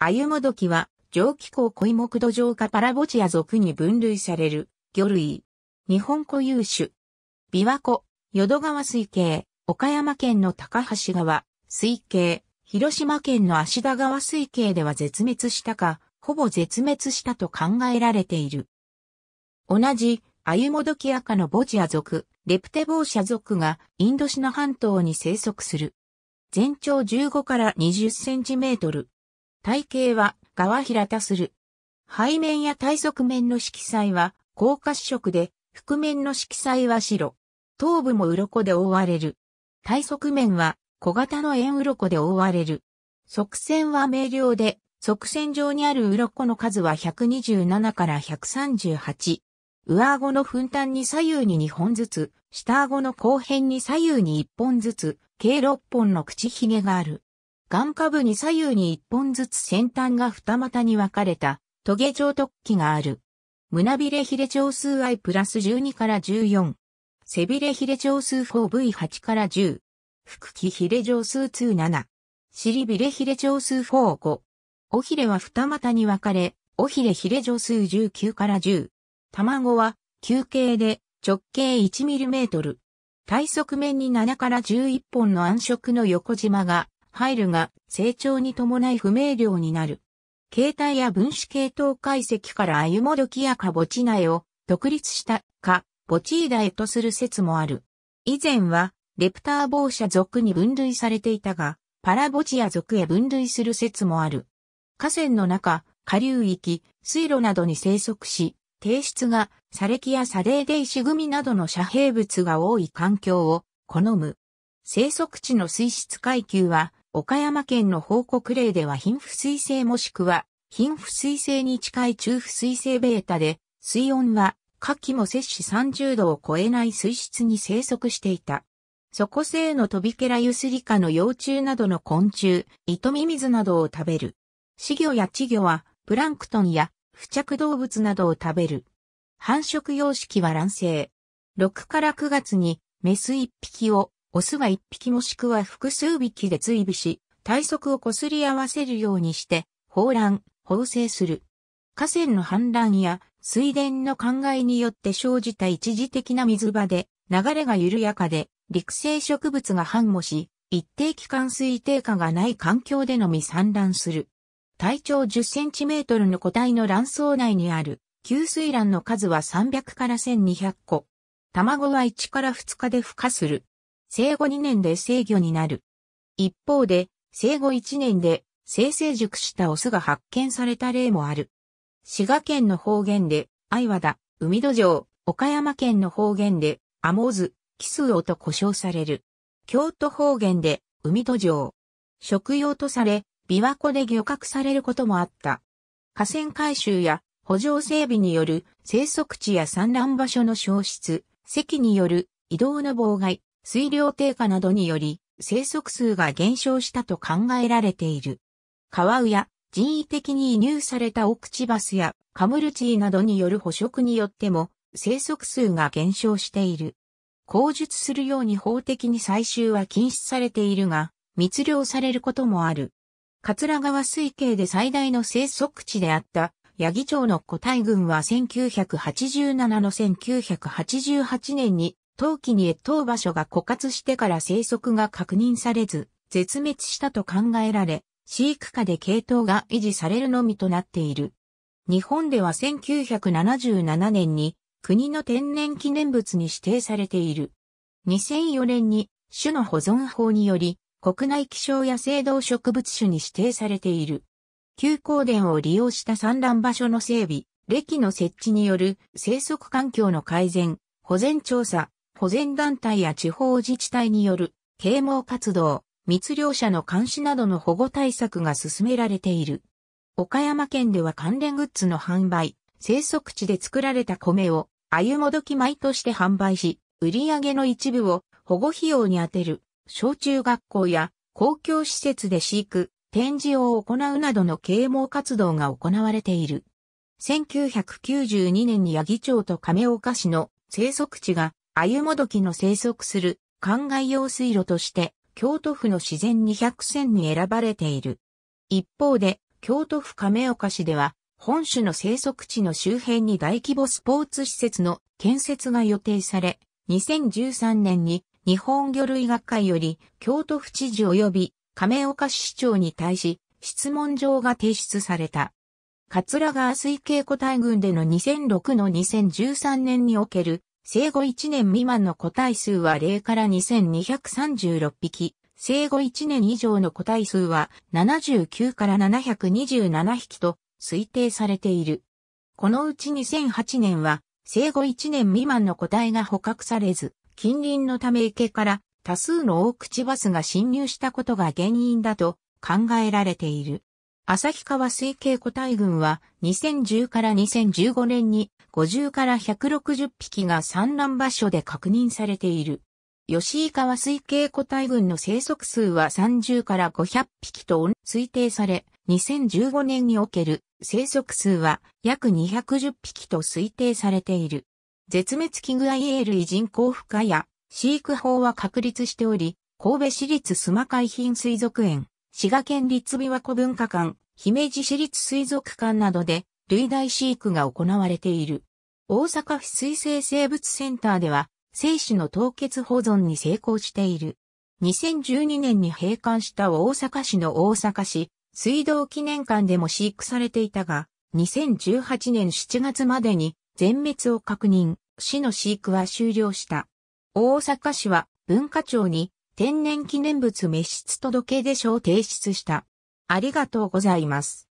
アユモドキは、蒸気候恋木土壌かパラボチア属に分類される、魚類。日本固有種。琵琶湖、淀川水系、岡山県の高橋川、水系、広島県の芦田川水系では絶滅したか、ほぼ絶滅したと考えられている。同じ、アユモドキ赤のボチア族、レプテボーシャ族がインドシナ半島に生息する。全長15から20センチメートル、体型は側平たする。背面や体側面の色彩は高褐色で、覆面の色彩は白。頭部も鱗で覆われる。体側面は小型の円鱗で覆われる。側線は明瞭で、側線上にある鱗の数は127から138。上顎の分担に左右に2本ずつ、下顎の後辺に左右に1本ずつ、計6本の口ひげがある。眼下部に左右に一本ずつ先端が二股に分かれた、トゲ状突起がある。胸びれヒレ長数 I プラス12から14。背びれヒレ長数 4V8 から10。腹気ヒレ長数27。尻びれヒレ長数45。尾ひれは二股に分かれ、尾ひれヒレ長数19から10。卵は、球形で、直径1トル。体側面に7から11本の暗色の横縞が入るが、成長に伴い不明瞭になる。形態や分子系統解析からアユモドキやカボチナエを独立したか、ボチーダエとする説もある。以前は、レプターボーシ属に分類されていたが、パラボチア属へ分類する説もある。河川の中、下流域、水路などに生息し、低質が砂礫や砂泥で石組などの遮蔽物が多い環境を好む。生息地の水質階級は岡山県の報告例では貧富水性もしくは貧富水性に近い中不水性ベータで、水温は夏季も摂氏30度を超えない水質に生息していた。底性のトビケラユスリカの幼虫などの昆虫、糸ミミズなどを食べる。死魚や稚魚は、プランクトンや付着動物などを食べる。繁殖様式は卵生。6から9月にメス1匹をオスが一匹もしくは複数匹で追尾し、体側をこすり合わせるようにして、放卵、放生する。河川の氾濫や水田の灌漑によって生じた一時的な水場で、流れが緩やかで、陸生植物が繁茂し、一定期間水低下がない環境でのみ産卵する。体長10センチメートルの個体の卵巣内にある、吸水卵の数は300から1200個。卵は1から2日で孵化する。生後2年で制魚になる。一方で、生後1年で生成熟したオスが発見された例もある。滋賀県の方言で、愛和田、海戸城、岡山県の方言で、アモズ、キスオと呼称される。京都方言で、海戸城。食用とされ、琵琶湖で漁獲されることもあった。河川改修や補助整備による生息地や産卵場所の消失、堰による移動の妨害、水量低下などにより生息数が減少したと考えられている。カワウや人為的に移入されたオクチバスやカムルチーなどによる捕食によっても生息数が減少している。口述するように法的に採集は禁止されているが、密漁されることもある。桂川水系で最大の生息地であったヤギ町の個体群は1987の1988年に冬季に越冬場所が枯渇してから生息が確認されず、絶滅したと考えられ、飼育下で系統が維持されるのみとなっている。日本では1977年に国の天然記念物に指定されている。2004年に種の保存法により国内気象野生動植物種に指定されている。休耕田を利用した産卵場所の整備、歴の設置による生息環境の改善、保全調査、保全団体や地方自治体による啓蒙活動、密漁者の監視などの保護対策が進められている。岡山県では関連グッズの販売、生息地で作られた米を、あゆもどき米として販売し、売り上げの一部を保護費用に充てる、小中学校や公共施設で飼育、展示を行うなどの啓蒙活動が行われている。1992年に八木町と亀岡市の生息地がアユモドキの生息する灌漑用水路として京都府の自然200選に選ばれている。一方で京都府亀岡市では本種の生息地の周辺に大規模スポーツ施設の建設が予定され、2013年に日本魚類学会より京都府知事及び亀岡市長に対し質問状が提出された。桂川水系固体群での2006の2013年における生後1年未満の個体数は0から2236匹、生後1年以上の個体数は79から727匹と推定されている。このうち2008年は生後1年未満の個体が捕獲されず、近隣のため池から多数の大口バスが侵入したことが原因だと考えられている。日川水系個体群は2010から2015年に50から160匹が産卵場所で確認されている。吉井川水系個体群の生息数は30から500匹と推定され、2015年における生息数は約210匹と推定されている。絶滅危惧エー類人口負荷や飼育法は確立しており、神戸市立須磨海浜水族園、滋賀県立琵琶湖文化館、姫路市立水族館などで、類大飼育が行われている。大阪府水生生物センターでは、精子の凍結保存に成功している。2012年に閉館した大阪市の大阪市水道記念館でも飼育されていたが、2018年7月までに全滅を確認、市の飼育は終了した。大阪市は文化庁に天然記念物滅失届で書を提出した。ありがとうございます。